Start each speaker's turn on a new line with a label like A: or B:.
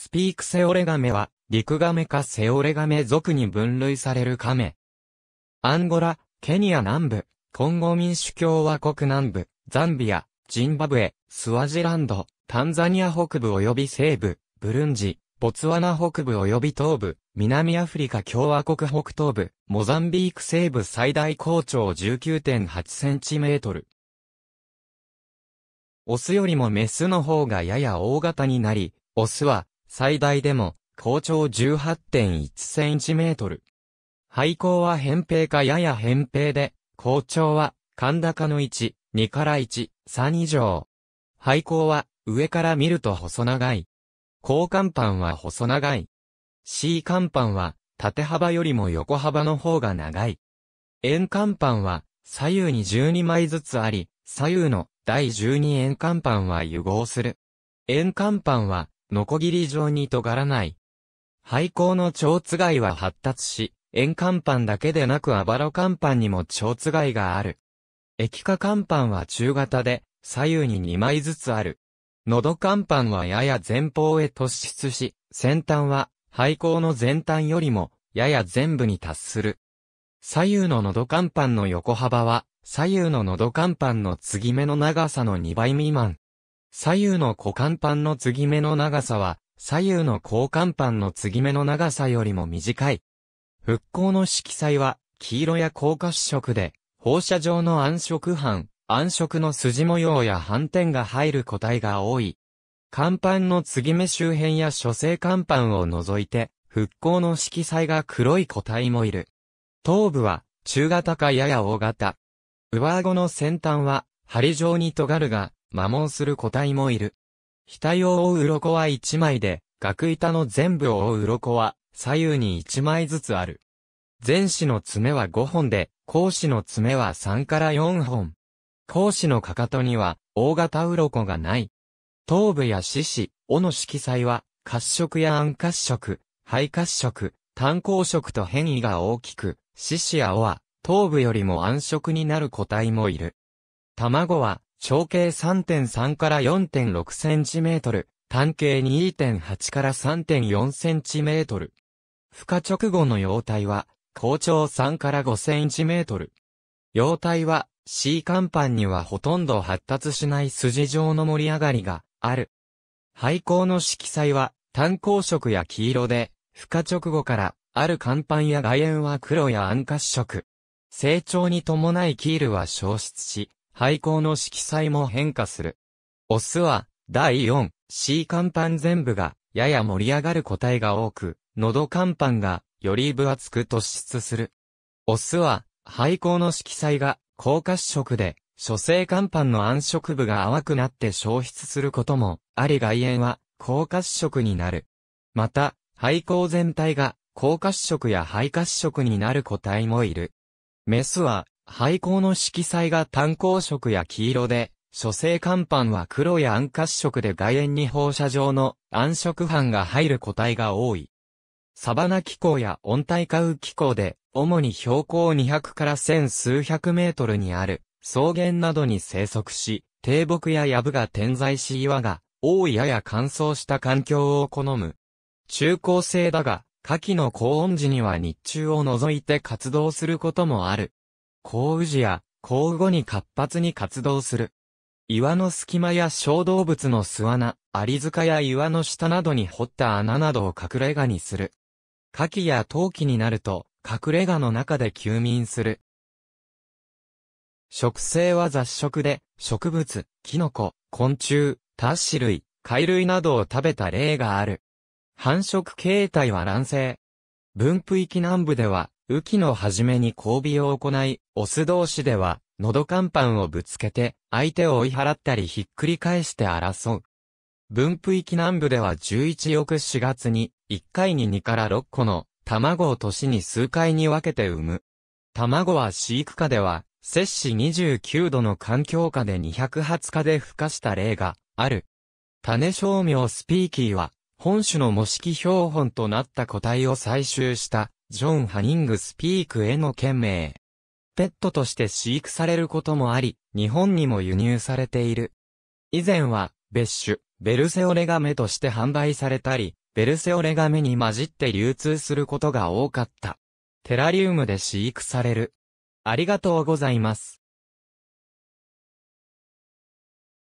A: スピークセオレガメは、陸ガメかセオレガメ族に分類されるカメ。アンゴラ、ケニア南部、コンゴ民主共和国南部、ザンビア、ジンバブエ、スワジランド、タンザニア北部及び西部、ブルンジ、ボツワナ北部及び東部、南アフリカ共和国北東部、モザンビーク西部最大高潮1 9 8トル。オスよりもメスの方がやや大型になり、オスは最大でも、高長 18.1cm。廃校は扁平かやや扁平で、高長は、甲高の1、2から1、3以上。廃校は、上から見ると細長い。高甲板は細長い。C 甲板は、縦幅よりも横幅の方が長い。円甲板は、左右に12枚ずつあり、左右の第12円甲板は融合する。円甲板は、ノコギリ状に尖らない。廃校の蝶つがいは発達し、円肝板だけでなくあばロ肝板にも蝶つがいがある。液化肝板は中型で、左右に2枚ずつある。喉肝板はやや前方へ突出し、先端は廃校の前端よりも、やや全部に達する。左右の喉肝板の横幅は、左右の喉肝板の継ぎ目の長さの2倍未満。左右の股間板の継ぎ目の長さは、左右の交換板の継ぎ目の長さよりも短い。復興の色彩は、黄色や高褐色で、放射状の暗色斑、暗色の筋模様や斑点が入る個体が多い。甲板の継ぎ目周辺や諸星甲板を除いて、復興の色彩が黒い個体もいる。頭部は、中型かやや大型。上顎の先端は、針状に尖るが、摩耗する個体もいる。額を覆う鱗は1枚で、額板の全部を覆う鱗は左右に1枚ずつある。前肢の爪は5本で、後肢の爪は3から4本。後肢のかかとには大型鱗がない。頭部や四肢、尾の色彩は褐色や暗褐色、肺褐色、炭鉱色と変異が大きく、四肢や尾は頭部よりも暗色になる個体もいる。卵は長径3.3から4.6センチメートル、単径2.8から3.4センチメートル。孵化直後の幼体は、高長3から5センチメートル。幼体は、C 甲板にはほとんど発達しない筋状の盛り上がりがある。廃校の色彩は、単鉱色や黄色で、孵化直後から、ある甲板や外縁は黒や暗褐色。成長に伴いキールは消失し、廃校の色彩も変化する。オスは、第 4C 甲板全部が、やや盛り上がる個体が多く、喉甲板が、より分厚く突出する。オスは、廃校の色彩が、高褐色で、諸生甲板の暗色部が淡くなって消失することも、あり外縁は、高褐色になる。また、廃校全体が、高褐色や肺褐色になる個体もいる。メスは、廃校の色彩が炭鉱色や黄色で、書生乾板は黒や暗褐色で外縁に放射状の暗色斑が入る個体が多い。サバナ気候や温帯化雨気候で、主に標高200から1000数百メートルにある草原などに生息し、低木や藪が点在し岩が多いやや乾燥した環境を好む。中高生だが、夏季の高温時には日中を除いて活動することもある。降雨時や降雨後に活発に活動する。岩の隙間や小動物の巣穴、アリ塚や岩の下などに掘った穴などを隠れ家にする。夏季や冬季になると、隠れ家の中で休眠する。植生は雑食で、植物、キノコ、昆虫、タッシ類、貝類などを食べた例がある。繁殖形態は卵生。分布域南部では、雨季の初めに交尾を行い、オス同士では、喉乾板をぶつけて、相手を追い払ったりひっくり返して争う。分布域南部では11翌4月に、1回に2から6個の卵を年に数回に分けて産む。卵は飼育下では、摂氏29度の環境下で220日で孵化した例がある。種商名スピーキーは、本種の模式標本となった個体を採集した、ジョン・ハニングスピークへの懸命。ペットとして飼育されることもあり、日本にも輸入されている。以前は、別種、ベルセオレガメとして販売されたり、ベルセオレガメに混じって流通することが多かった。テラリウムで飼育される。ありがとうございます。